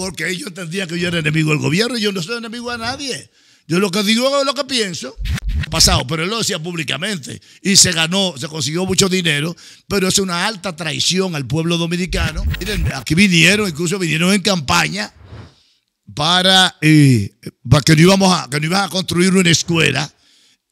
porque ellos entendían que yo era enemigo del gobierno y yo no soy enemigo a nadie. Yo lo que digo es lo que pienso. Pasado, pero él lo decía públicamente y se ganó, se consiguió mucho dinero, pero es una alta traición al pueblo dominicano. Miren, aquí vinieron, incluso vinieron en campaña para, eh, para que no íbamos a, que a construir una escuela.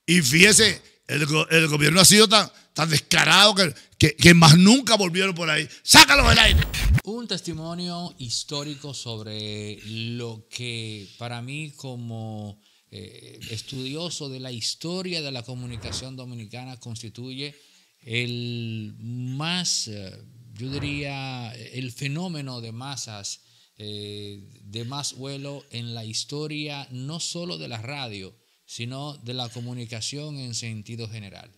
Y fíjese, el, gobierno ha sido tan, tan descarado que que, más nunca volvieron por ahí. Sácalos del aire. Un testimonio histórico sobre lo que para mí como eh, estudioso de la historia de la comunicación dominicana constituye el más, eh, yo diría, el fenómeno de masas, eh, de más vuelo en la historia, no solo de la radio, sino de la comunicación en sentido general.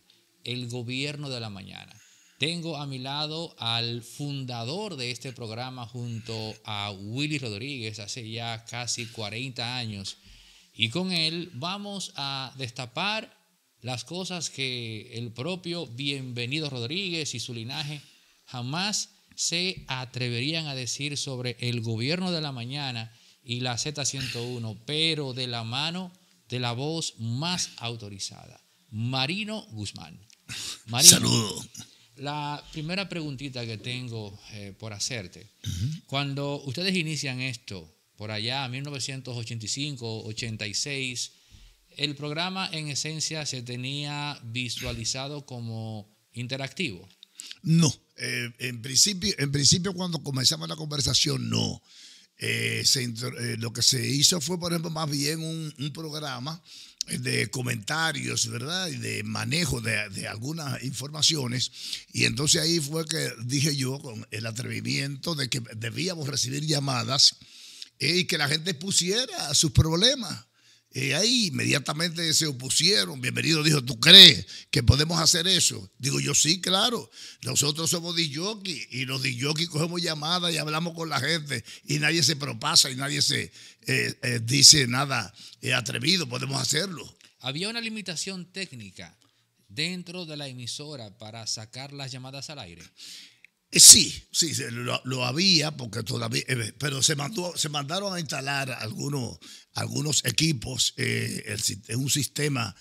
El gobierno de la mañana. Tengo a mi lado al fundador de este programa junto a Willy Rodríguez hace ya casi 40 años. Y con él vamos a destapar las cosas que el propio Bienvenido Rodríguez y su linaje jamás se atreverían a decir sobre el gobierno de la mañana y la Z101, pero de la mano de la voz más autorizada, Marino Guzmán. Marino, Saludo. La primera preguntita que tengo eh, por hacerte, cuando ustedes inician esto, por allá, 1985, 86, el programa en esencia se tenía visualizado como interactivo. No, eh, en, principio, en principio cuando comenzamos la conversación no. Eh, eh, lo que se hizo fue, por ejemplo, más bien un, programa eh, de comentarios, ¿verdad? Y de manejo de, algunas informaciones. Y entonces ahí fue que dije yo, con el atrevimiento de que debíamos recibir llamadas eh, y que la gente pusiera sus problemas. Y ahí inmediatamente se opusieron. Bienvenido dijo, ¿tú crees que podemos hacer eso? Digo yo, sí, claro. Nosotros somos jockey y los jockey cogemos llamadas y hablamos con la gente y nadie se propasa y nadie se eh, eh, dice nada eh, atrevido. Podemos hacerlo. Había una limitación técnica dentro de la emisora para sacar las llamadas al aire. Eh, sí, sí, lo, había, porque todavía, eh, pero se, mandó, se mandaron a instalar algunos, algunos equipos, eh, eh un sistema,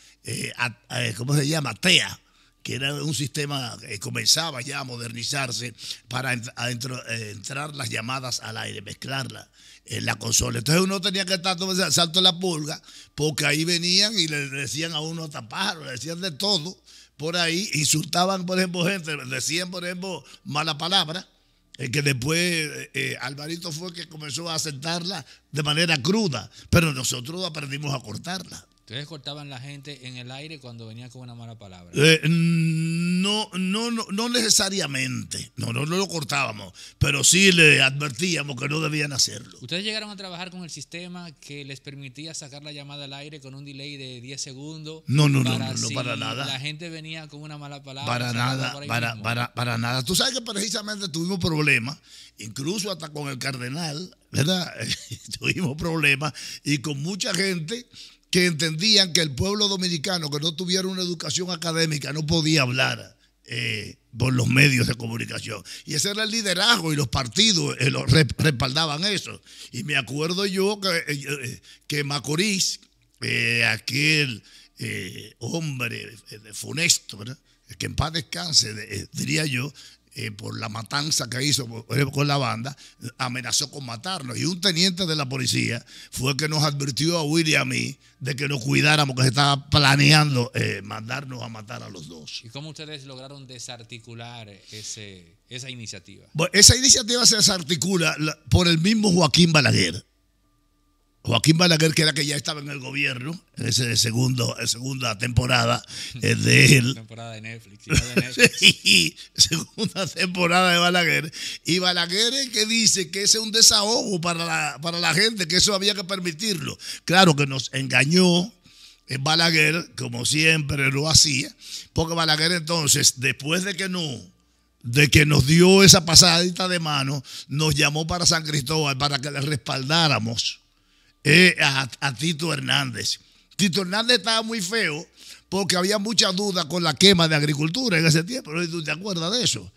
¿cómo se llama? TEA, que era un sistema que comenzaba ya a modernizarse para entrar las llamadas al aire, mezclarlas en la consola. Entonces uno tenía que estar todo el salto de la pulga, porque ahí venían y le decían a uno tapar, le decían de todo por ahí, insultaban, por ejemplo, gente, decían, por ejemplo, mala palabra, eh, que después eh, eh, Alvarito fue que comenzó a aceptarla de manera cruda, pero nosotros aprendimos a cortarla. Ustedes cortaban la gente en el aire cuando venía con una mala palabra. Mm, no, no, no, no necesariamente, no, no, no, lo cortábamos, pero sí le advertíamos que no debían hacerlo. Ustedes llegaron a trabajar con el sistema que les permitía sacar la llamada al aire con un delay de 10 segundos. No, no, no, no, para nada. La gente venía con una mala palabra. Para nada, para, para, para, nada. Tú sabes que precisamente tuvimos problemas, incluso hasta con el cardenal, ¿verdad? tuvimos problemas y con mucha gente que entendían que el pueblo dominicano que no tuviera una educación académica no podía hablar eh, por los medios de comunicación. Y ese era el liderazgo y los partidos eh, respaldaban eso. Y me acuerdo yo que, eh, Macorís, aquel hombre funesto, que en paz descanse, diría yo, eh, por la matanza que hizo eh, con la banda, amenazó con matarnos. Y un teniente de la policía fue el que nos advirtió a Willy y a mí de que nos cuidáramos, que se estaba planeando eh, mandarnos a matar a los dos. ¿Y cómo ustedes lograron desarticular ese, esa iniciativa? esa iniciativa se desarticula por el mismo Joaquín Balaguer. Joaquín Balaguer, que era que ya estaba en el gobierno, en esa segundo, segunda temporada eh, de él. temporada de Netflix. segunda temporada de Balaguer. Y Balaguer que dice que ese es un desahogo para la, para la gente, que eso había que permitirlo. Claro que nos engañó, eh, Balaguer, como siempre lo hacía, porque Balaguer entonces, después de que no, de que nos dio esa pasadita de mano, nos llamó para San Cristóbal para que le respaldáramos eh, a, Tito Hernández. Tito Hernández estaba muy feo porque había mucha dudas con la quema de agricultura en ese tiempo. ¿Tú te acuerdas de eso?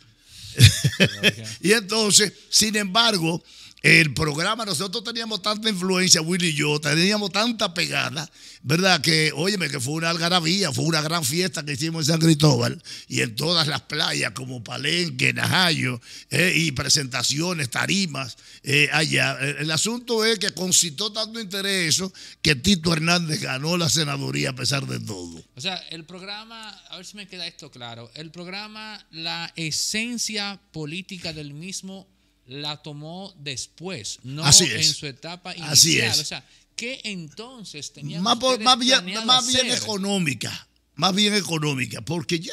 y entonces, sin embargo, el programa, nosotros teníamos tanta influencia, Willy y yo, teníamos tanta pegada, ¿verdad? Que, óyeme, que fue una algarabía, fue una gran fiesta que hicimos en San Cristóbal y en todas las playas como Palenque, Najayo, eh, y presentaciones, tarimas eh, allá. El, asunto es que concitó tanto interés eso que Tito Hernández ganó la senaduría a pesar de todo. O sea, el programa, a ver si me queda esto claro, el programa, la esencia política del mismo la tomó después, no en su etapa inicial. Así O sea, ¿qué entonces tenía más, bien, más bien económica, más bien económica, porque ya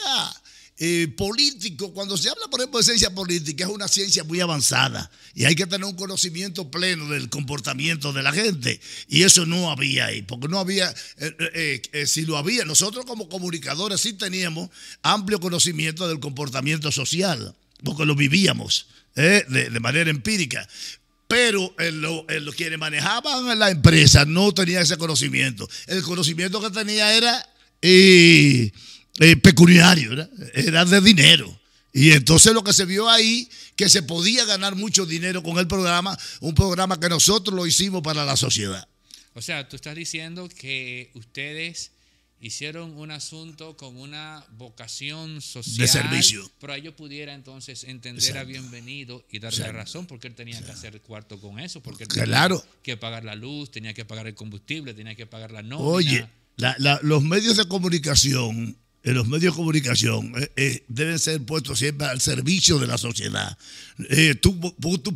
eh, político, cuando se habla, por ejemplo, de ciencia política, es una ciencia muy avanzada y hay que tener un conocimiento pleno del comportamiento de la gente. Y eso no había ahí, porque no había, eh, eh, si lo había, nosotros como comunicadores sí teníamos amplio conocimiento del comportamiento social, porque lo vivíamos. ¿eh? de, manera empírica. Pero en lo, quienes manejaban la empresa no tenían ese conocimiento. El conocimiento que tenía era pecuniario, era de dinero. Y entonces lo que se vio ahí, que se podía ganar mucho dinero con el programa, un programa que nosotros lo hicimos para la sociedad. O sea, tú estás diciendo que ustedes hicieron un asunto con una vocación social. De servicio. Pero ellos pudiera entonces entender a bienvenido y darle la razón porque él tenía que hacer cuarto con eso, porque tenía que pagar la luz, tenía que pagar el combustible, tenía que pagar la nómina. Oye, los medios de comunicación, los medios de comunicación eh, eh, deben ser puestos siempre al servicio de la sociedad. Eh, tú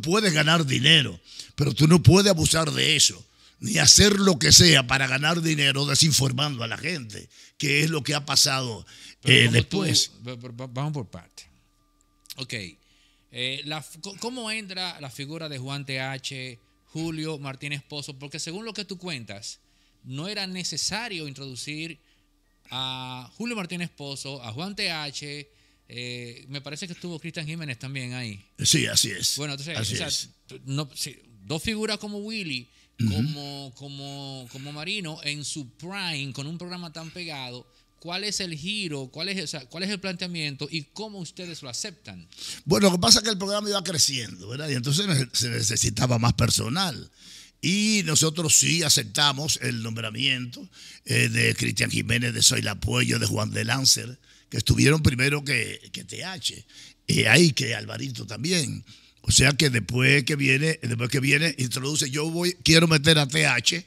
puedes ganar dinero, pero tú no puedes abusar de eso ni hacer lo que sea para ganar dinero desinformando a la gente, que es lo que ha pasado eh, después. vamos por parte. Ok. Eh, ¿Cómo entra la figura de Juan TH, Julio Martínez Pozo? Porque según lo que tú cuentas, no era necesario introducir a Julio Martínez Pozo, a Juan TH, eh, me parece que estuvo Cristian Jiménez también ahí. Sí, así es. Bueno, entonces, dos figuras como Willy como, como, como Marino en su prime, con un programa tan pegado, ¿Cuál es el giro? ¿Cuál es, ¿Cuál es el planteamiento? ¿Y cómo ustedes lo aceptan? Bueno, lo que pasa es que el programa iba creciendo, ¿verdad? Y entonces se necesitaba más personal. Y nosotros sí aceptamos el nombramiento eh, de Cristian Jiménez, de Soy Apoyo, de Juan de Lancer, que estuvieron primero que, TH. Y eh, ahí que Alvarito también. O sea que después que viene, después que viene, introduce, yo voy, quiero meter a TH.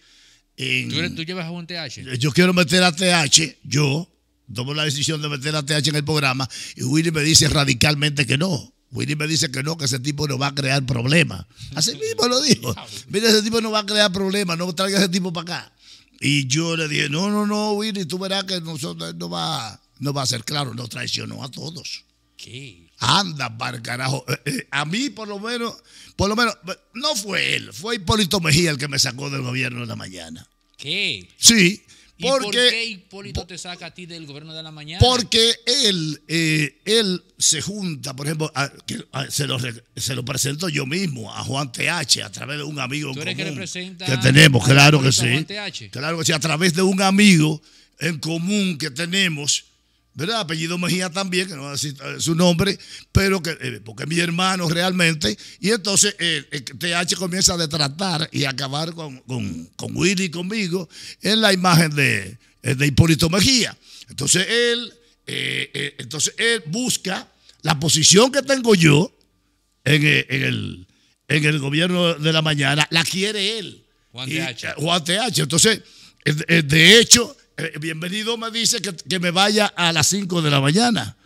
¿Tú, llevas a un TH? Yo quiero meter a TH, yo tomo la decisión de meter a TH en el programa y Willy me dice radicalmente que no. Willy me dice que no, que ese tipo no va a crear problemas. Así mismo lo dijo. Mira, ese tipo no va a crear problemas, no traiga ese tipo para acá. Y yo le dije, no, no, no, Willy, tú verás que nosotros no va, no va a ser claro. Nos traicionó a todos. ¿Qué? Anda para carajo. Eh, eh, a mí, por lo menos, por lo menos, no fue él, fue Hipólito Mejía el que me sacó del gobierno de la mañana. ¿Qué? Sí. Porque, por qué Hipólito te saca a ti del gobierno de la mañana? Porque él, eh, él se junta, por ejemplo, se, lo, se, lo, presento yo mismo a Juan TH a través de un amigo que, tenemos, claro que sí. Claro que sí, a través de un amigo en común que tenemos ¿verdad? Apellido Mejía también, que no voy a decir eh, su nombre, pero que, eh, porque es mi hermano realmente. Y entonces TH comienza a detratar y acabar con, con, con Willy conmigo en la imagen de, eh, Hipólito Mejía. Entonces él, entonces busca la posición que tengo yo en, en, el, en el gobierno de la mañana, la quiere él. Juan TH. Juan TH. Entonces, de hecho, eh, bienvenido me dice que, me vaya a las 5 de la mañana,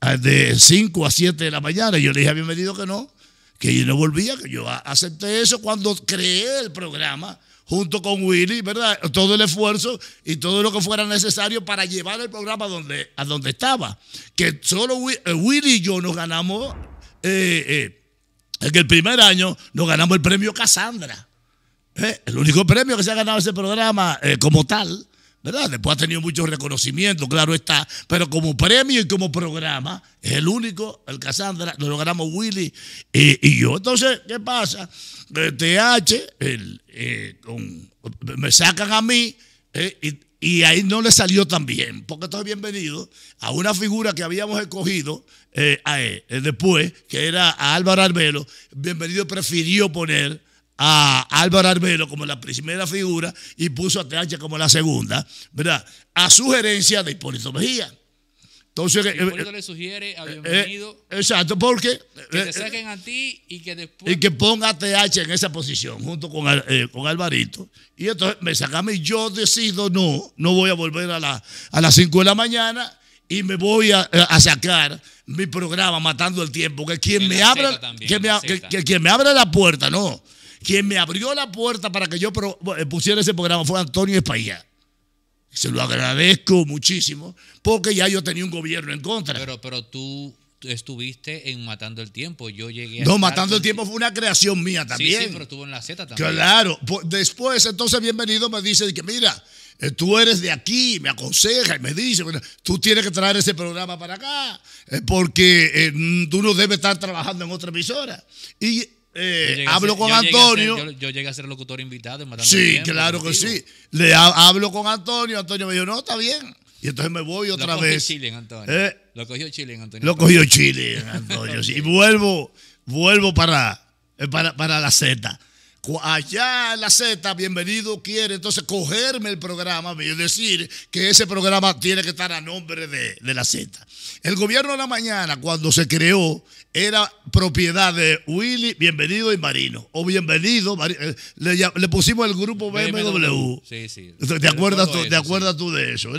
ah, de 5 a 7 de la mañana. yo le dije a bienvenido que no, que yo no volvía, que yo acepté eso cuando creé el programa junto con Willy, ¿verdad? Todo el esfuerzo y todo lo que fuera necesario para llevar el programa donde, a donde estaba. Que solo eh, Willy y yo nos ganamos, eh, el primer año nos ganamos el premio Cassandra. El único premio que se ha ganado ese programa como tal. ¿verdad? Después ha tenido mucho reconocimiento claro está, pero como premio y como programa, es el único, el Cassandra, lo logramos Willy y, yo. Entonces, ¿qué pasa? TH, el, eh, me sacan a mí eh, y, ahí no le salió tan bien, porque estoy bienvenido a una figura que habíamos escogido eh, después, que era Álvaro Arbelo, bienvenido prefirió poner a Álvaro Arbelo como la primera figura y puso a TH como la segunda, ¿verdad? A sugerencia de Hipólito Mejía. Entonces, Hipólito eh, le sugiere a eh, eh, Bienvenido. exacto, porque. Que te saquen a ti y que después. Y que ponga a TH en esa posición junto con, Alvarito. Y entonces me a y yo decido, no, no voy a volver a, la, a las 5 de la mañana y me voy a, sacar mi programa Matando el Tiempo. Que quien, me abra, que, quien me abra la puerta, no quien me abrió la puerta para que yo eh, pusiera ese programa fue Antonio España. Se lo agradezco muchísimo, porque ya yo tenía un gobierno en contra. Pero, pero tú estuviste en Matando el Tiempo. Yo llegué a No, Matando el Tiempo fue una creación mía también. Sí, sí, pero estuvo en la Z también. Claro. Pues, después, entonces, bienvenido, me dice que mira, eh, tú eres de aquí, me aconseja y me dice, bueno, tú tienes que traer ese programa para acá, eh, porque tú no debes estar trabajando en otra emisora. Y eh, hablo con Antonio. yo, llegué a ser locutor invitado. sí, claro que sí. Le hablo con Antonio. Antonio me dijo, no, está bien. Y entonces me voy otra vez. ¿Eh? Lo cogió Chile, Antonio. Lo cogió Chile, Antonio. Y vuelvo, vuelvo para, eh, para, para la Z. Allá en la Z, bienvenido quiere entonces cogerme el programa y decir que ese programa tiene que estar a nombre de, la Z. El gobierno de la mañana, cuando se creó, era propiedad de Willy, bienvenido y Marino. O bienvenido, eh, le, pusimos el grupo BMW. Sí, sí. ¿Te acuerdas, tú, de eso?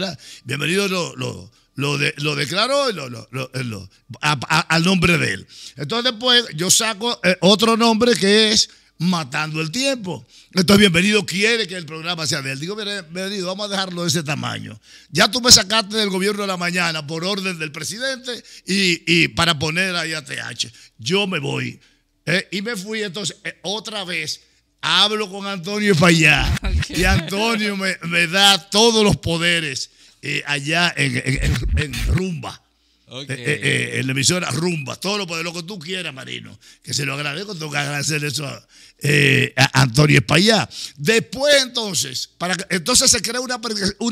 Bienvenido Lo, lo, declaró eh, al nombre de él. Entonces, después pues, yo saco eh, otro nombre que es matando el tiempo. Entonces, bienvenido quiere que el programa sea de él. Digo, bienvenido, vamos a dejarlo de ese tamaño. Ya tú me sacaste del gobierno de la mañana por orden del presidente y, para poner ahí a TH. Yo me voy. Eh, y me fui entonces eh, otra vez. Hablo con Antonio y allá y Antonio me, da todos los poderes eh, allá en Rumba. Eh, eh, eh, en la emisora Rumba, todo lo, poder, lo que tú quieras, Marino. Que se lo agradezco, tengo que agradecer eso a, Antonio Espaillá. Después, entonces, para, entonces se crea una,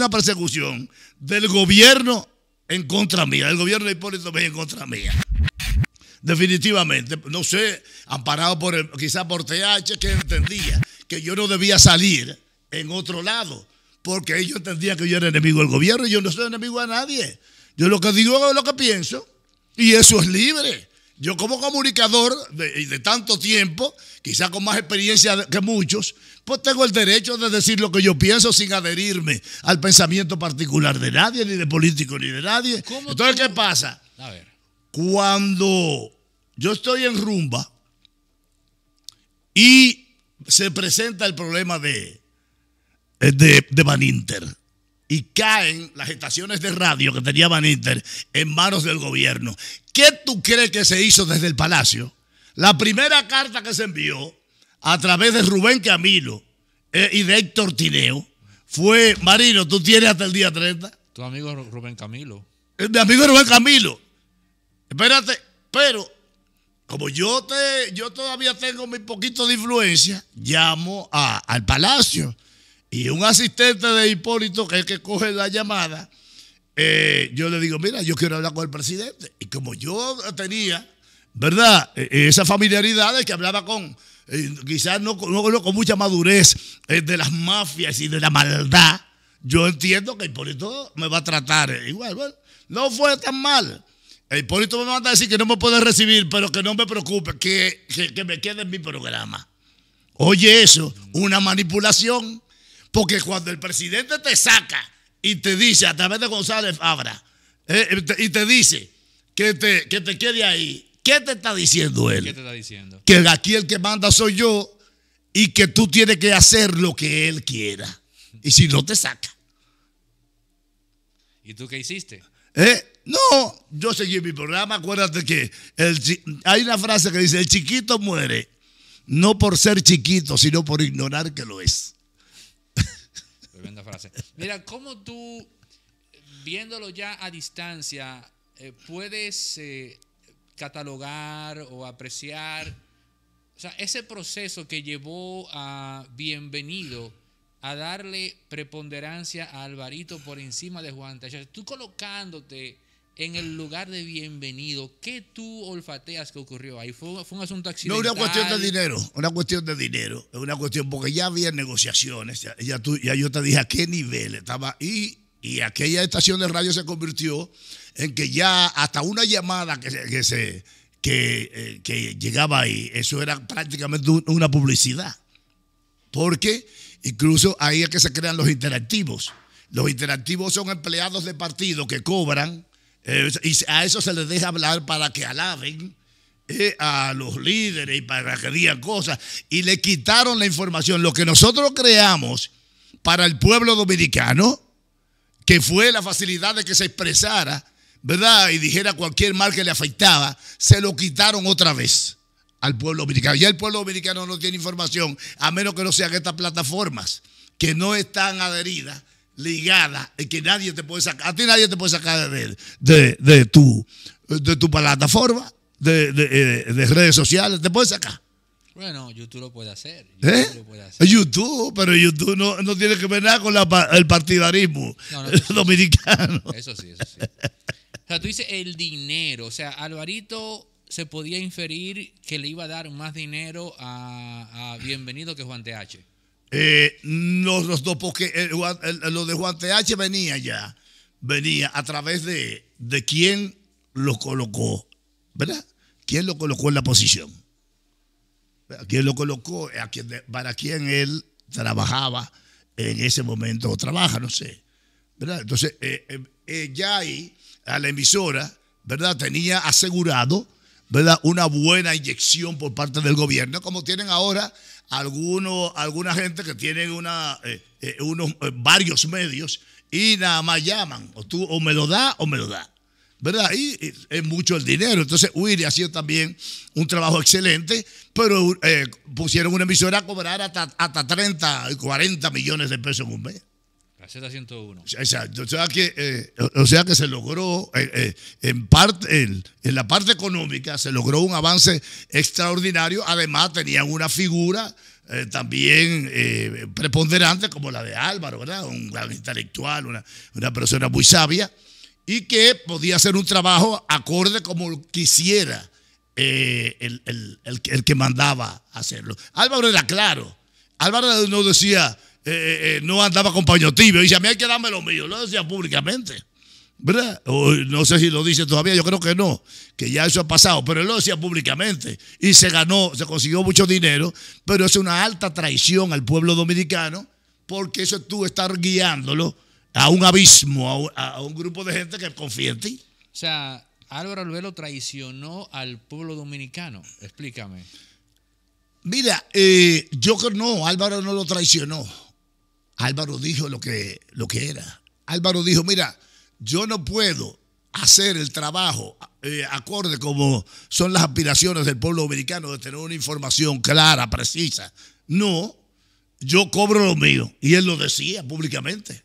persecución del gobierno en contra mía, del gobierno de Hipólito en contra mía. Definitivamente, no sé, amparado por quizá por TH, que entendía que yo no debía salir en otro lado, porque ellos entendían que yo era enemigo del gobierno y yo no soy enemigo a nadie. Yo lo que digo es lo que pienso y eso es libre. Yo como comunicador de, tanto tiempo, quizá con más experiencia que muchos, pues tengo el derecho de decir lo que yo pienso sin adherirme al pensamiento particular de nadie, ni de político, ni de nadie. Entonces, ¿qué pasa? Cuando yo estoy en rumba y se presenta el problema de, de, de Van Inter y caen las estaciones de radio que tenía Van Inter en manos del gobierno. ¿Qué tú crees que se hizo desde el Palacio? La primera carta que se envió a través de Rubén Camilo eh, y de Héctor Tineo fue, Marino, tú tienes hasta el día 30. Tu amigo Rubén Camilo. Eh, mi amigo Rubén Camilo. Espérate, pero como yo, te, yo todavía tengo mi poquito de influencia, llamo al Palacio. Y un asistente de Hipólito, que es el que coge la llamada, eh, yo le digo, mira, yo quiero hablar con el presidente. Y como yo tenía, ¿verdad? E, e, esa familiaridad de que hablaba con, eh, quizás no, con mucha madurez eh, de las mafias y de la maldad, yo entiendo que Hipólito me va a tratar igual. no fue tan mal. Hipólito me manda a decir que no me puede recibir, pero que no me preocupe, que me quede en mi programa. Oye, eso, una manipulación. Porque cuando el presidente te saca y te dice, a través de González abra, eh, eh, y te dice que te, que te quede ahí, ¿qué te está diciendo él? ¿Qué te está diciendo? Que aquí el que manda soy yo y que tú tienes que hacer lo que él quiera. Y si no, te saca. ¿Y tú qué hiciste? Eh, no, yo seguí mi programa. Acuérdate que hay una frase que dice, el chiquito muere, no por ser chiquito, sino por ignorar que lo es. Tremenda frase. Mira, ¿cómo tú, viéndolo ya a distancia, eh, puedes eh, catalogar o apreciar ese proceso que llevó a Bienvenido a darle preponderancia a Alvarito por encima de Juan Tú colocándote en el lugar de bienvenido, ¿qué tú olfateas que ocurrió ahí? ¿Fue, un asunto accidental? No, una cuestión de dinero, una cuestión de dinero, es una cuestión, porque ya había negociaciones, ya, tú, ya yo te dije a qué nivel estaba, y, aquella estación de radio se convirtió en que ya hasta una llamada que se... Que eh, llegaba ahí. Eso era prácticamente una publicidad. Porque incluso ahí es que se crean los interactivos. Los interactivos son empleados de partido que cobran eh, y a eso se les deja hablar para que alaben eh, a los líderes y para que digan cosas. Y le quitaron la información, lo que nosotros creamos para el pueblo dominicano, que fue la facilidad de que se expresara, ¿verdad? Y dijera cualquier mal que le afectaba, se lo quitaron otra vez al pueblo dominicano. Ya el pueblo dominicano no tiene información, a menos que no sean estas plataformas que no están adheridas ligada, y que nadie te puede sacar, a ti nadie te puede sacar de, de, de tu, de tu plataforma, de, eh, redes sociales, te puede sacar. Bueno, YouTube lo puede hacer. ¿Eh? YouTube, pero YouTube no, tiene que ver nada con el partidarismo dominicano. eso sí, eso sí. O sea, tú dices el dinero. O sea, Alvarito se podía inferir que le iba a dar más dinero a, a Bienvenido que Juan TH. Eh, los, dos, porque lo de Juan TH venía ya, venía a través de, de quién lo colocó, ¿verdad? ¿Quién lo colocó en la posición? ¿A quién lo colocó? para quién él trabajaba en ese momento o trabaja, no sé. ¿verdad? Entonces, eh, eh, ya ahí, a la emisora, ¿verdad? Tenía asegurado, ¿verdad? Una buena inyección por parte del gobierno, como tienen ahora alguno, alguna gente que tiene una, eh, eh, unos, eh, varios medios y nada más llaman, o tú o me lo da o me lo da. ¿Verdad? Y, es mucho el dinero. Entonces, Willy ha sido también un trabajo excelente, pero pusieron una emisora a cobrar hasta, hasta 30, 40 millones de pesos en un mes. O sea que, eh, o sea que se logró, eh, eh, en, parte, la parte económica, se logró un avance extraordinario. Además, tenía una figura también preponderante como la de Álvaro, ¿verdad? Un gran intelectual, una, persona muy sabia y que podía hacer un trabajo acorde como quisiera el, el que mandaba hacerlo. Álvaro era claro. Álvaro no decía eh, eh, eh, no andaba con paño tibio. Dice, a mí hay que darme lo mío. Lo decía públicamente. ¿Verdad? no sé si lo dice todavía, yo creo que no, que ya eso ha pasado, pero él lo decía públicamente y se ganó, se consiguió mucho dinero, pero es una alta traición al pueblo dominicano porque eso es tú estar guiándolo a un abismo, a un, grupo de gente que confía en ti. O sea, Álvaro Albelo traicionó al pueblo dominicano, explícame. Mira, yo creo no, Álvaro no lo traicionó. Álvaro dijo lo que, lo que era. Álvaro dijo, mira, yo no puedo hacer el trabajo eh, acorde como son las aspiraciones del pueblo americano de tener una información clara, precisa. No, yo cobro lo mío. Y él lo decía públicamente.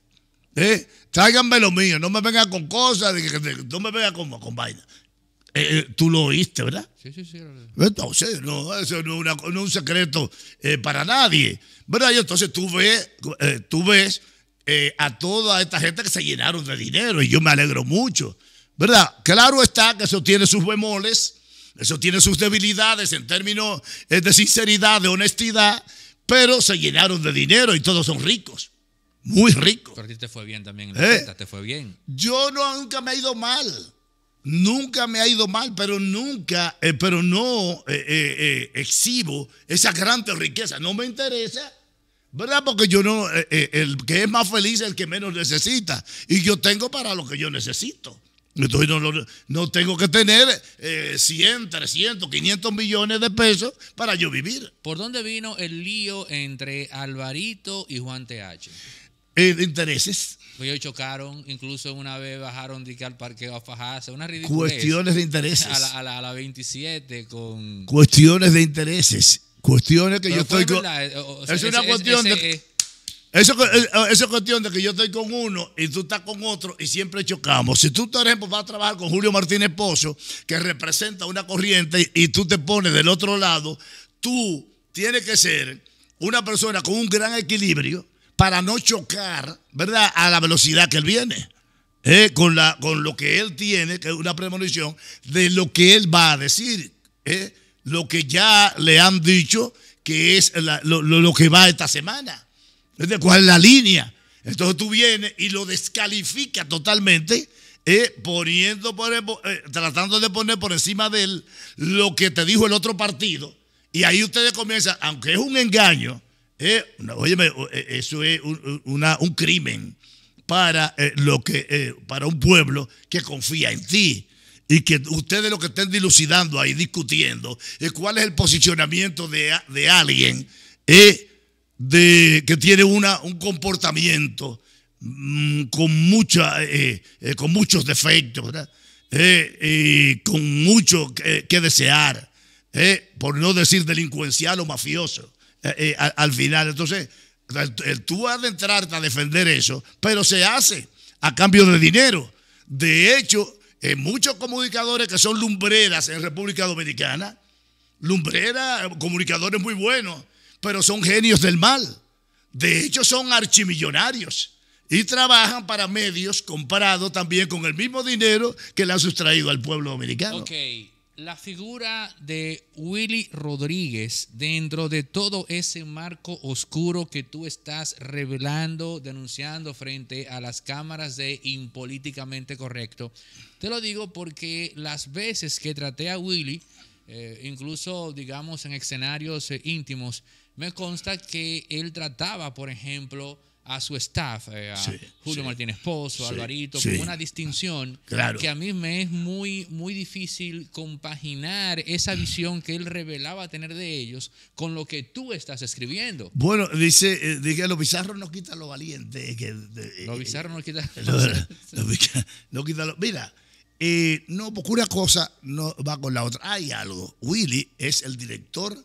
Eh, Tráiganme lo mío, no me venga con cosas, no me venga con, con eh, eh, tú lo oíste, ¿verdad? Sí, sí, sí. Entonces, no, eso no es, un secreto eh, para nadie. ¿Verdad? Y entonces tú ves, tú ves a toda esta gente que se llenaron de dinero y yo me alegro mucho. ¿Verdad? Claro está que eso tiene sus bemoles, eso tiene sus debilidades en términos de sinceridad, de honestidad, pero se llenaron de dinero y todos son ricos. Muy ricos. Pero ti te fue bien también, te fue bien. Yo no, nunca me he ido mal. Nunca me ha ido mal, pero nunca, eh, pero no eh, eh, exhibo esa gran riqueza. No me interesa. ¿Verdad? Porque yo no, el que es más feliz es el que menos necesita. Y yo tengo para lo que yo necesito. Entonces no, tengo que tener 100, 300, 500 millones de pesos para yo vivir. ¿Por dónde vino el lío entre Alvarito y Juan TH? de intereses. Pues Ellos chocaron, incluso una vez bajaron de que al Parque a fajarse. Una ridícula. Cuestiones de intereses. A la, 27 con... Cuestiones de intereses. Cuestiones que yo estoy con... Eh, es una cuestión de... Eh. Eh, es cuestión de que yo estoy con uno y tú estás con otro y siempre chocamos. Si tú, por ejemplo, vas a trabajar con Julio Martínez Pozo, que representa una corriente y tú te pones del otro lado, tú tienes que ser una persona con un gran equilibrio para no chocar, ¿verdad? A la velocidad que él viene. ¿eh? con, la, con lo que él tiene, que es una premonición, de lo que él va a decir, ¿eh? lo que ya le han dicho que es lo, que va esta semana, de cuál es la línea. Entonces tú vienes y lo descalificas totalmente, ¿eh? poniendo por, tratando de poner por encima de él lo que te dijo el otro partido. Y ahí ustedes comienzan, aunque es un engaño, eh, óyeme, eh, eso es un, crimen para, eh, lo que, para un pueblo que confía en ti. Y que ustedes lo que estén dilucidando ahí, discutiendo, es cuál es el posicionamiento de, alguien de, que tiene una, un comportamiento mm, con, mucha, con muchos defectos, y con mucho que desear, por no decir delincuencial o mafioso. Eh, eh, al, final. Entonces, tú has de entrar a defender eso, pero se hace a cambio de dinero. De hecho, en eh, muchos comunicadores que son lumbreras en República Dominicana, lumbreras, comunicadores muy buenos, pero son genios del mal. De hecho, son archimillonarios y trabajan para medios comparados también con el mismo dinero que le han sustraído al pueblo dominicano la figura de Willy Rodríguez dentro de todo ese marco oscuro que tú estás revelando, denunciando frente a las cámaras de Impolíticamente Correcto. Te lo digo porque las veces que traté a Willy, eh, incluso digamos en escenarios eh, íntimos, me consta que él trataba, por ejemplo, a su staff, eh, a Julio Martínez Pozo, Alvarito, con una distinción que a mí me es muy, muy difícil compaginar esa mm. visión que él revelaba tener de ellos con lo que tú estás escribiendo. Bueno, dice, eh, que lo bizarro no quita lo valiente. Eh, que, no lo bizarro no quita lo, Mira, no, una cosa no va con la otra. Hay algo. Willy es el director.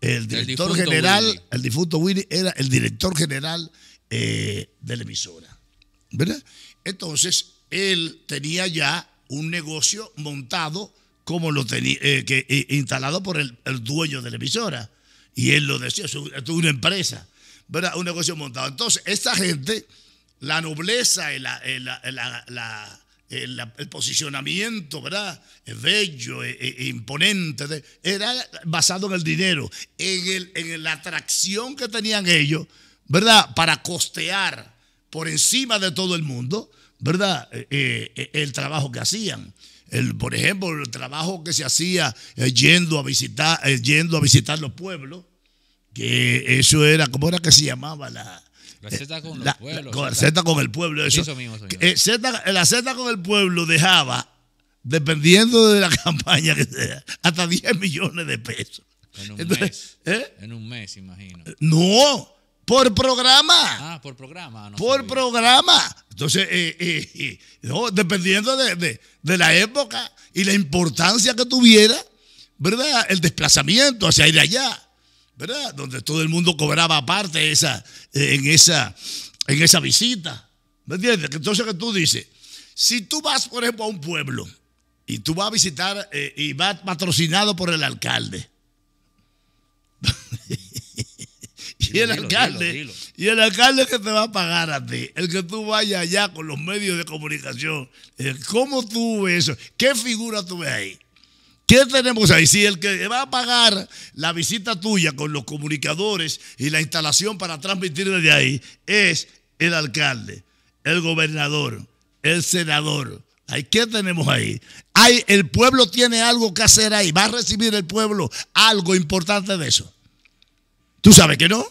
El director general, el difunto Willy, era el director general eh, de la emisora. ¿Verdad? Entonces, él tenía ya un negocio montado como lo tenía, eh, que, eh, instalado por el, dueño de la emisora. Y él lo decía, es una empresa, ¿verdad? Un negocio montado. Entonces, esta gente, la nobleza, el, posicionamiento, ¿verdad? bello, e, e, e imponente, era basado en el dinero, en, en la atracción que tenían ellos ¿verdad? Para costear por encima de todo el mundo, ¿verdad? Eh, eh, eh, el trabajo que hacían. El, por ejemplo, el trabajo que se hacía yendo, a visitar, yendo a visitar los pueblos, que eso era, ¿cómo era que se llamaba la... Z con con el pueblo, eso. mismo, la Z con el pueblo dejaba, dependiendo de la campaña que sea, hasta 10 millones de pesos. En un mes. En un mes, imagino. No, por programa. Ah, por programa. por programa. Entonces, eh, eh, eh, no, dependiendo de, la época y la importancia que tuviera, ¿verdad? El desplazamiento hacia ir allá, ¿verdad? Donde todo el mundo cobraba parte esa, en, esa, en esa visita. ¿Me entiendes? Entonces, que tú dices, si tú vas, por ejemplo, a un pueblo y tú vas a visitar y vas patrocinado por el alcalde, y el alcalde, y el alcalde que te va a pagar a ti, el que tú vayas allá con los medios de comunicación, eh, ¿cómo tú ves eso? ¿Qué figura tú ves ahí? ¿Qué tenemos ahí? Si el que va a pagar la visita tuya con los comunicadores y la instalación para transmitir desde ahí es el alcalde, el gobernador, el senador. ¿Qué tenemos ahí? Hay, el pueblo tiene algo que hacer ahí. ¿Va a recibir el pueblo algo importante de eso? ¿Tú sabes que no?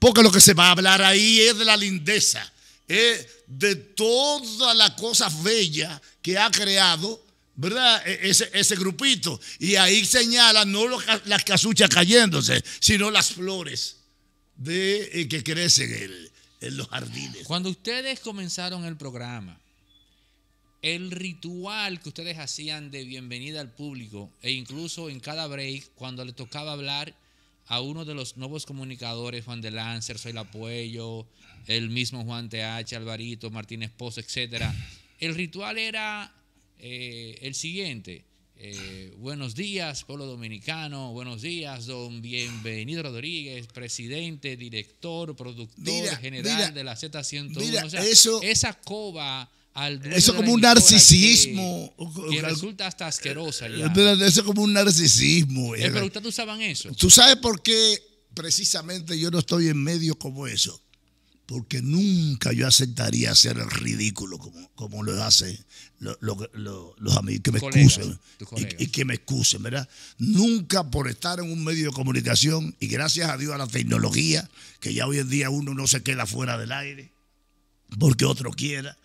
Porque lo que se va a hablar ahí es de la lindeza, es de todas las cosas bellas que ha creado, ¿verdad? E-, ese, ese grupito. Y ahí señala no las casuchas cayéndose, sino las flores de, eh, que crecen en, en los jardines. Cuando ustedes comenzaron el programa, el ritual que ustedes hacían de bienvenida al público e incluso en cada break, cuando le tocaba hablar a uno de los nuevos comunicadores, Juan de Lancer, Soy Apoyo, el mismo Juan TH, Alvarito, Martínez Pozo, etc. El ritual era eh, el siguiente. Eh, buenos días, pueblo dominicano. Buenos días, don Bienvenido Rodríguez, presidente, director, productor general de la Z101. esa coba eso como un narcisismo. Que, eh, resulta hasta asqueroso Eso como un narcisismo. pero ustedes usaban eso. ¿Tú sabes por qué precisamente yo no estoy en medio como eso? Porque nunca yo aceptaría ser el ridículo como, como lo hacen los amigos que me Y, que me excusen, ¿verdad? Nunca por estar en un medio de comunicación y gracias a Dios a la tecnología, que ya hoy en día uno no se queda fuera del aire porque otro quiera.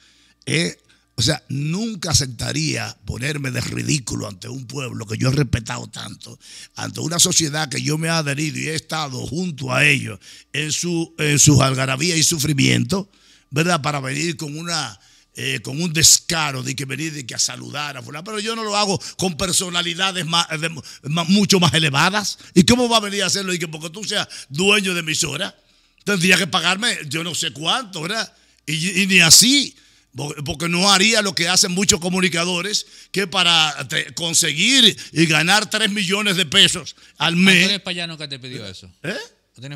Eh, o sea, nunca aceptaría ponerme de ridículo ante un pueblo que yo he respetado tanto, ante una sociedad que yo me he adherido y he estado junto a ellos en, sus algarabías y sufrimiento, ¿verdad? Para venir con una... Eh, con un descaro de que venir de que a saludar a fulano, pero yo no lo hago con personalidades más, eh, mucho más elevadas. ¿Y cómo va a venir a hacerlo? Y que porque tú seas dueño de mis horas tendría que pagarme yo no sé cuánto, ¿verdad? y ni así, porque no haría lo que hacen muchos comunicadores, que para conseguir y ganar 3 millones de pesos al ah, mes. Antonio Payano que te pidió eso. ¿Eh?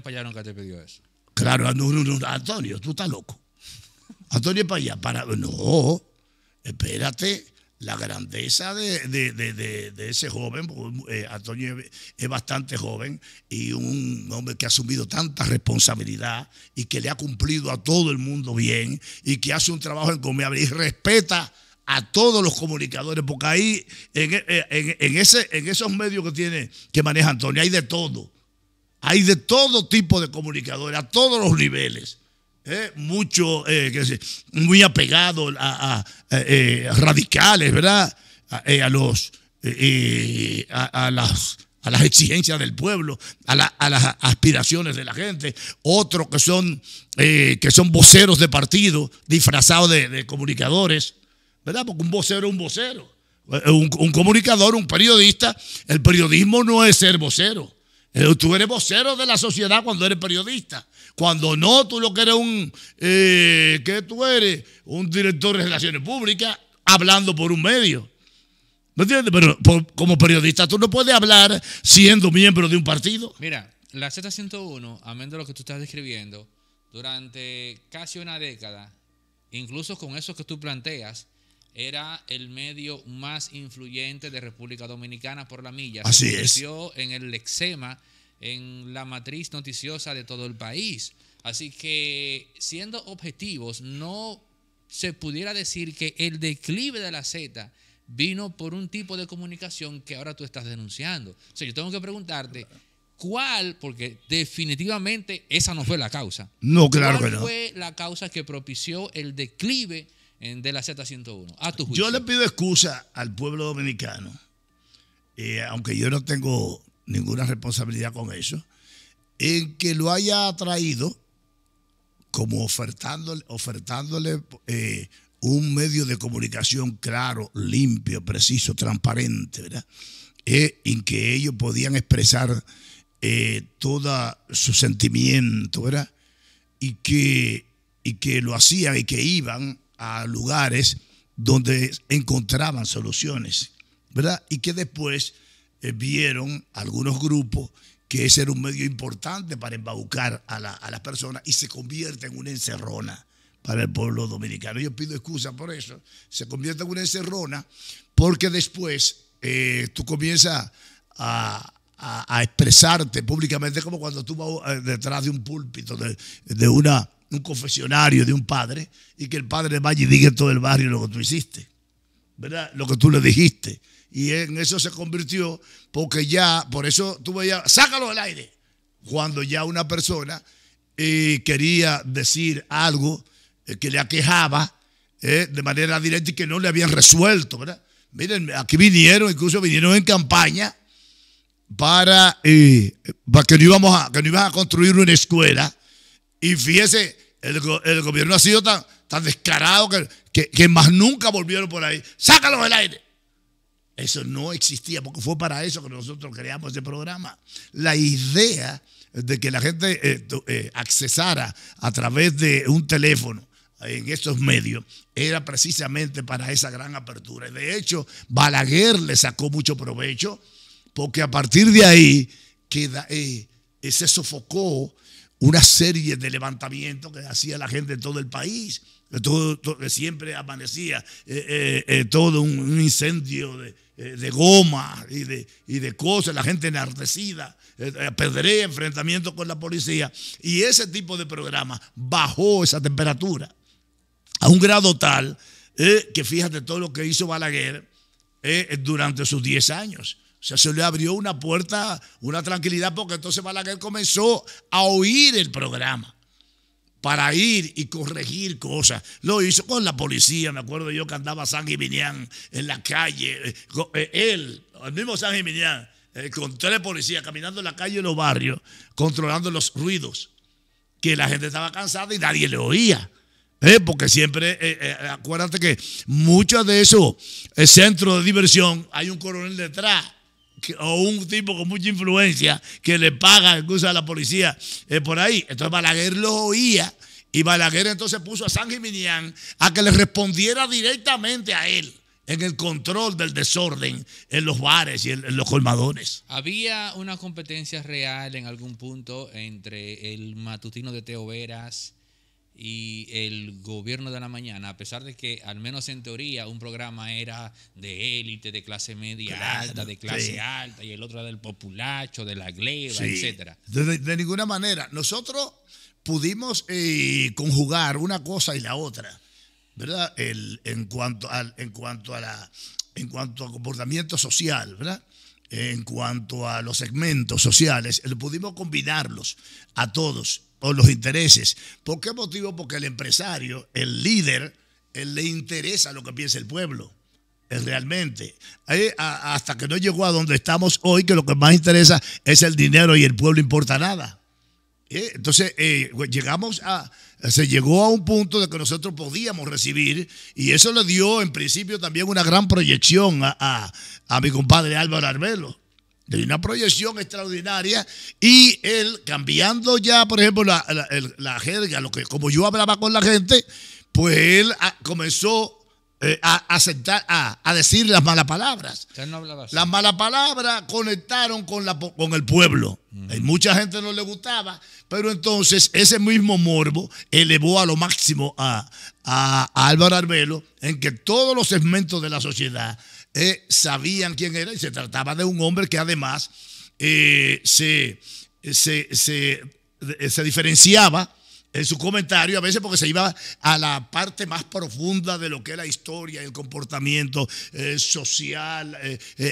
Payano que te pidió eso. Claro, Antonio, tú estás loco. Antonio Payá, para. No, espérate la grandeza de, ese joven, porque, eh, Antonio es bastante joven y un hombre que ha asumido tanta responsabilidad y que le ha cumplido a todo el mundo bien y que hace un trabajo encomiable y respeta a todos los comunicadores, porque ahí en, eh, en, ese, en esos medios que tiene, que maneja Antonio, hay de todo. Hay de todo tipo de comunicadores, a todos los niveles. ¿eh? mucho, eh, muy apegado a, eh, eh, radicales, ¿verdad? A, los, a, las, a las exigencias del pueblo, a, las aspiraciones de la gente. Otros que son, que son voceros de partido, disfrazados de, comunicadores, ¿verdad? Porque un vocero es un vocero. Un, un, comunicador, un periodista, el periodismo no es ser vocero. Tú eres vocero de la sociedad cuando eres periodista. Cuando no, tú lo que eres un, eh, ¿qué tú eres? Un director de relaciones públicas hablando por un medio. ¿Me entiendes? Pero como periodista tú no puedes hablar siendo miembro de un partido. Mira, la Z101, amén de lo que tú estás describiendo, durante casi una década, incluso con eso que tú planteas, era el medio más influyente de República Dominicana por la milla. Así Se es. en el lexema en la matriz noticiosa de todo el país. Así que, siendo objetivos, no se pudiera decir que el declive de la Z vino por un tipo de comunicación que ahora tú estás denunciando. O sea, yo tengo que preguntarte cuál, porque definitivamente esa no fue la causa. No, claro que no. fue la causa que propició el declive de la Z101? A tu Yo le pido excusa al pueblo dominicano, eh, aunque yo no tengo ninguna responsabilidad con eso. en que lo haya traído como ofertándole, eh, un medio de comunicación claro, limpio, preciso, transparente, ¿verdad? Eh, en que ellos podían expresar eh, todo su sentimiento, ¿verdad? Y que, y que lo hacían y que iban a lugares donde encontraban soluciones, ¿verdad? Y que después eh, vieron algunos grupos que ese era un medio importante para embaucar a, las personas y se convierte en una encerrona para el pueblo dominicano. Yo pido excusa por eso. Se convierte en una encerrona porque después eh, tú comienzas a, expresarte públicamente como cuando tú vas eh, detrás de un púlpito, de, una, un confesionario, de un padre, y que el padre vaya y diga en todo el barrio lo que tú hiciste, ¿verdad? Lo que tú le dijiste. Y en eso se convirtió porque ya, por eso tú veías, sácalo del aire. Cuando ya una persona eh, quería decir algo eh, que le aquejaba eh, de manera directa y que no le habían resuelto, ¿verdad? Miren, aquí vinieron, incluso vinieron en campaña para, para que, no íbamos a, que a construir una escuela. Y fíjese, el, gobierno ha sido tan, tan descarado que, que, más nunca volvieron por ahí. sácalos del aire. Eso no existía, porque fue para eso que nosotros creamos ese programa. La idea de que la gente eh, eh, accesara a través de un teléfono en estos medios era precisamente para esa gran apertura. De hecho, Balaguer le sacó mucho provecho porque a partir de ahí eh, se sofocó una serie de levantamientos que hacía la gente de todo el país. Todo, siempre amanecía todo un, un incendio de, eh, de goma y de, y de cosas, la gente enardecida, eh, eh, perderé enfrentamiento con la policía. Y ese tipo de programa bajó esa temperatura a un grado tal que fíjate todo lo que hizo Balaguer durante sus 10 años. O sea, se le abrió una puerta, una tranquilidad, porque entonces Balaguer comenzó a oír el programa para ir y corregir cosas. Lo hizo con la policía, me acuerdo yo que andaba San Jiminián en la calle, eh, eh, él, el mismo San Jiminián, eh, con tres policías caminando en la calle y los barrios, controlando los ruidos, que la gente estaba cansada y nadie le oía. porque siempre, acuérdate que muchos de esos centros de diversión hay un coronel detrás o un tipo con mucha influencia que le paga incluso a la policía eh, por ahí. Entonces Balaguer lo oía y Balaguer entonces puso a San Jiminián a que le respondiera directamente a él en el control del desorden en los bares y en, los colmadones. ¿Había una competencia real en algún punto entre el matutino de Teo Veras y el gobierno de la mañana, a pesar de que al menos en teoría un programa era de élite, de clase media alta, de clase alta, y el otro era del populacho, de la gleba, etc. etcétera. De, ninguna manera. Nosotros pudimos eh, conjugar una cosa y la otra, ¿verdad? El, en, cuanto al, en, cuanto a la, en cuanto a comportamiento social, ¿verdad? En cuanto a los segmentos sociales, eh, pudimos combinarlos a todos o los intereses. ¿Por qué motivo? Porque el empresario, el líder, él le interesa lo que piensa el pueblo. Eh, realmente, eh, hasta que no llegó a donde estamos hoy, que lo que más interesa es el dinero y el pueblo importa nada. Eh, entonces, pues, llegamos a, se llegó a un punto de que nosotros podíamos recibir, y eso le dio en principio también una gran proyección a, a mi compadre Álvaro Arbelo de una proyección extraordinaria y él cambiando ya, por ejemplo, la, la, jerga, lo que, como yo hablaba con la gente, pues él ah, comenzó eh, a, aceptar, a, decir las malas palabras. las malas palabras conectaron con, la, con el pueblo. Uh Mucha gente no le gustaba, pero entonces ese mismo morbo elevó a lo máximo a Álvaro Arbelo en que todos los segmentos de la sociedad eh, sabían quién era y se trataba de un hombre que además eh, se, eh, se, diferenciaba en su comentario, a veces porque se iba a la parte más profunda de lo que es la historia, el comportamiento social,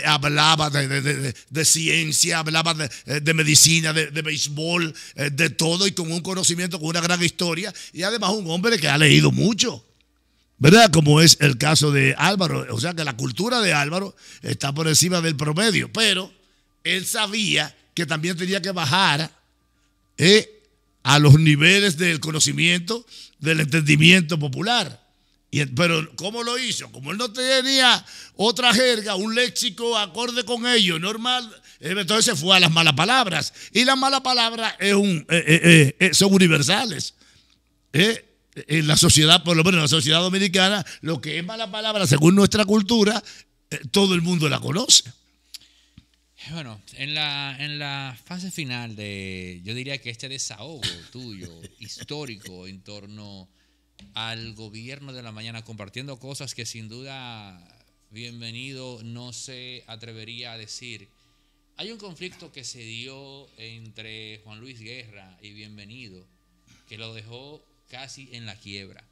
hablaba de, de, ciencia, hablaba de, medicina, de, béisbol, de todo y con un conocimiento, con una gran historia, y además un hombre que ha leído mucho. ¿verdad? Como es el caso de Álvaro. O sea que la cultura de Álvaro está por encima del promedio, pero él sabía que también tenía que bajar eh, a los niveles del conocimiento, del entendimiento popular. Y, pero ¿cómo lo hizo? Como él no tenía otra jerga, un léxico acorde con ello, normal, eh, entonces se fue a las malas palabras. Y las malas palabras eh, son universales. ¿eh? en la sociedad, por lo menos en la sociedad dominicana, lo que es mala palabra, según nuestra cultura, eh, todo el mundo la conoce. Bueno, en la, en la fase final de, yo diría que este desahogo tuyo, histórico, en torno al gobierno de la mañana, compartiendo cosas que sin duda, bienvenido, no se atrevería a decir. Hay un conflicto que se dio entre Juan Luis Guerra y Bienvenido, que lo dejó casi en la quiebra.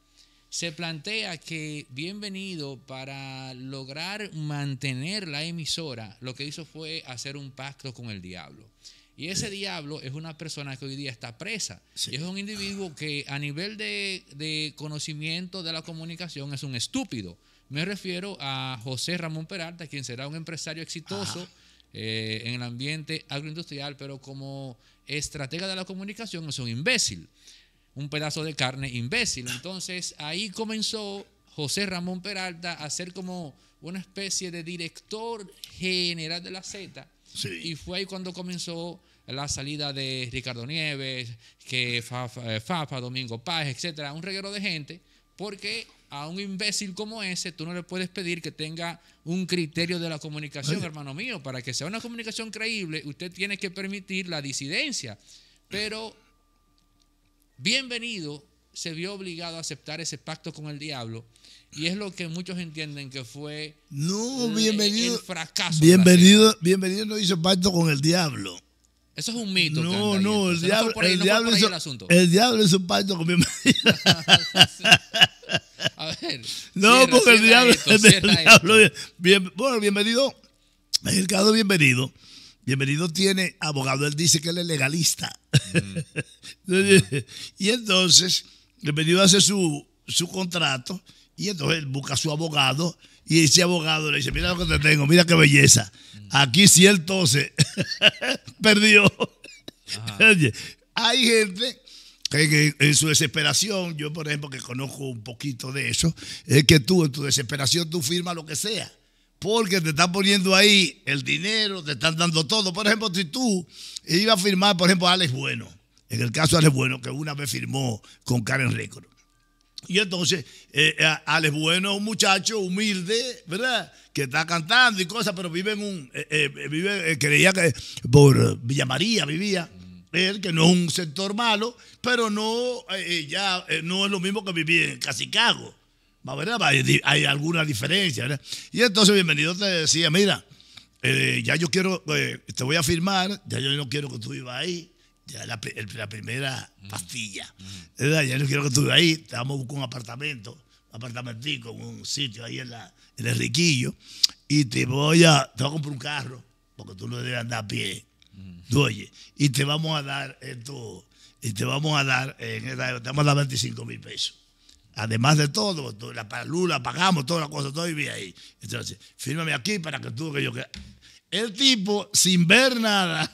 Se plantea que bienvenido para lograr mantener la emisora, lo que hizo fue hacer un pacto con el diablo. Y ese diablo es una persona que hoy día está presa. es un individuo que a nivel de, conocimiento de la comunicación es un estúpido. Me refiero a José Ramón Peralta, quien será un empresario exitoso eh, en el ambiente agroindustrial, pero como estratega de la comunicación es un imbécil un pedazo de carne imbécil. Entonces ahí comenzó José Ramón Peralta a ser como una especie de director general de la Z. Y fue ahí cuando comenzó la salida de Ricardo Nieves, que eh, Fafa, Domingo Paz, etcétera, un reguero de gente, porque a un imbécil como ese tú no le puedes pedir que tenga un criterio de la comunicación, hermano mío, para que sea una comunicación creíble, usted tiene que permitir la disidencia. Pero bienvenido, se vio obligado a aceptar ese pacto con el diablo. Y es lo que muchos entienden que fue no, bienvenido, fracaso. Bienvenido, bienvenido no hizo pacto con el diablo. Eso es un mito. No, no, el diablo, no el, diablo hizo, asunto. diablo hizo un pacto con bienvenido. a ver. No, porque el diablo. el diablo bueno, bienvenido. bienvenido Bienvenido tiene abogado, él dice que él es legalista. Mm. y entonces, Bienvenido hace su, su contrato y entonces él busca a su abogado y ese abogado le dice, mira lo que te tengo, mira qué belleza. Mm. Aquí si él tose, perdió. hay gente que, en su desesperación, yo por ejemplo que conozco un poquito de eso, es que tú en tu desesperación tú firmas lo que sea porque te están poniendo ahí el dinero, te están dando todo. Por ejemplo, si tú ibas a firmar, por ejemplo, Alex Bueno, en el caso de Alex Bueno, que una vez firmó con Karen Record. Y entonces, eh, eh, Alex Bueno es un muchacho humilde, ¿verdad? Que está cantando y cosas, pero vive en un. Eh, vive, creía que por Villa María vivía. Él, que no es un sector malo, pero no, ya no es lo mismo que vivir en Casicago. Hay, hay alguna diferencia, Y entonces Bienvenido te decía, mira, eh, ya yo quiero, eh, te voy a firmar, ya yo no quiero que tú vivas ahí, ya la, la primera mm. pastilla, ya mm. Ya no quiero que tú vivas ahí, te vamos a buscar un apartamento, un apartamentico, un sitio ahí en, en el Riquillo, y te voy a, te comprar un carro, porque tú no debes andar a pie, mm. tú y te vamos a dar esto, y te vamos a dar, te vamos a dar 25 mil pesos. Además de todo, la luz la pagamos, todas las cosas, todo vivía ahí. Entonces, fírmame aquí para que tú que yo que. El tipo, sin ver nada.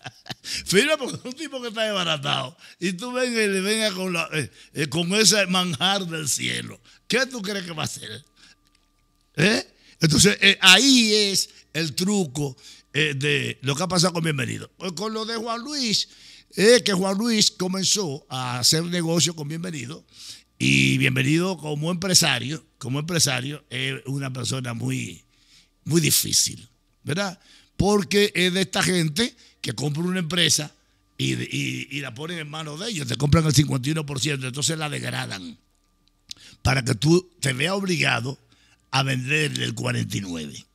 firma porque es un tipo que está desbaratado. Y tú venga y eh, le venga con, eh, eh, con ese manjar del cielo. ¿Qué tú crees que va a hacer? Entonces, ahí es el truco de lo que ha pasado con Bienvenido. Pues con lo de Juan Luis, que Juan Luis comenzó a hacer negocio con Bienvenido y bienvenido como empresario, como empresario es una persona muy, muy difícil, ¿verdad? Porque es de esta gente que compra una empresa y, la ponen en manos de ellos, te compran el 51%, entonces la degradan para que tú te veas obligado a venderle el 49%.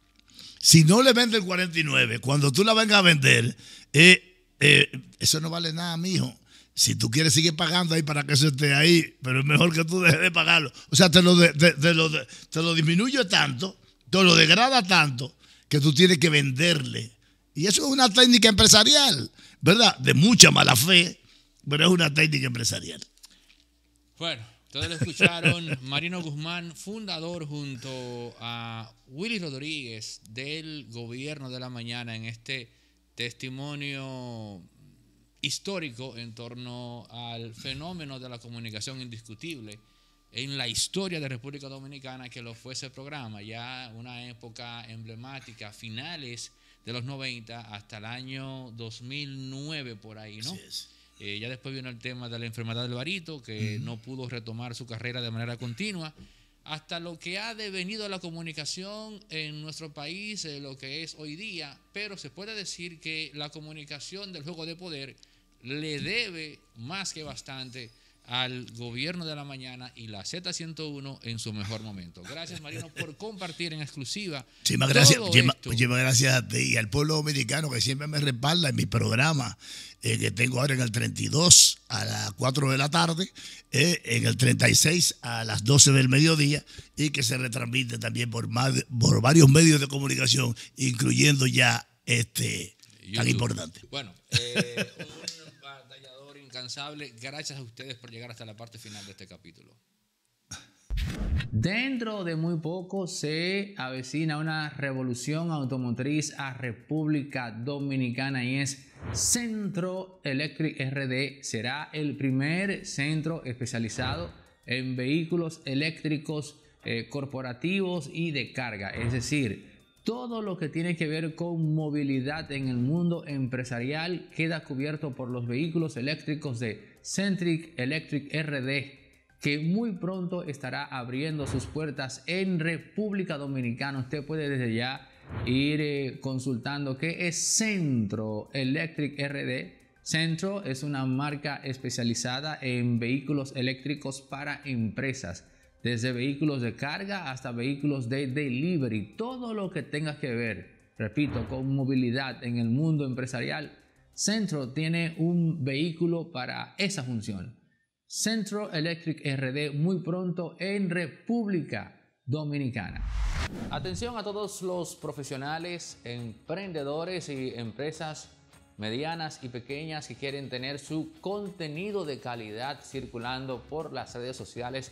Si no le vende el 49, cuando tú la vengas a vender, eh, eh, eso no vale nada, mijo. Si tú quieres seguir pagando ahí para que eso esté ahí, pero es mejor que tú dejes de pagarlo. O sea, te lo, de, lo, te lo disminuye tanto, te lo degrada tanto, que tú tienes que venderle. Y eso es una técnica empresarial, ¿verdad? De mucha mala fe, pero es una técnica empresarial. Bueno, ustedes lo escucharon. Marino Guzmán, fundador junto a Willy Rodríguez del gobierno de la mañana en este testimonio histórico en torno al fenómeno de la comunicación indiscutible en la historia de República Dominicana que lo fue ese programa, ya una época emblemática, finales de los 90 hasta el año 2009 por ahí, ¿no? Eh, ya después vino el tema de la enfermedad del varito, que no pudo retomar su carrera de manera continua, hasta lo que ha devenido la comunicación en nuestro país, eh, lo que es hoy día, pero se puede decir que la comunicación del juego de poder le debe más que bastante al gobierno de la mañana y la Z101 en su mejor momento. Gracias Marino por compartir en exclusiva. Muchísimas gracias, gracias a ti y al pueblo dominicano que siempre me respalda en mi programa eh, que tengo ahora en el 32 a las 4 de la tarde, eh, en el 36 a las 12 del mediodía y que se retransmite también por, más, por varios medios de comunicación, incluyendo ya este tan importante. Bueno, eh, Gracias a ustedes por llegar hasta la parte final de este capítulo. Dentro de muy poco se avecina una revolución automotriz a República Dominicana y es Centro Electric RD. E. Será el primer centro especializado en vehículos eléctricos eh, corporativos y de carga. Es decir, todo lo que tiene que ver con movilidad en el mundo empresarial queda cubierto por los vehículos eléctricos de Centric Electric RD, que muy pronto estará abriendo sus puertas en República Dominicana. Usted puede desde ya ir eh, consultando qué es Centro Electric RD. Centro es una marca especializada en vehículos eléctricos para empresas desde vehículos de carga hasta vehículos de delivery, todo lo que tenga que ver, repito, con movilidad en el mundo empresarial, Centro tiene un vehículo para esa función. Centro Electric RD muy pronto en República Dominicana. Atención a todos los profesionales, emprendedores y empresas medianas y pequeñas que quieren tener su contenido de calidad circulando por las redes sociales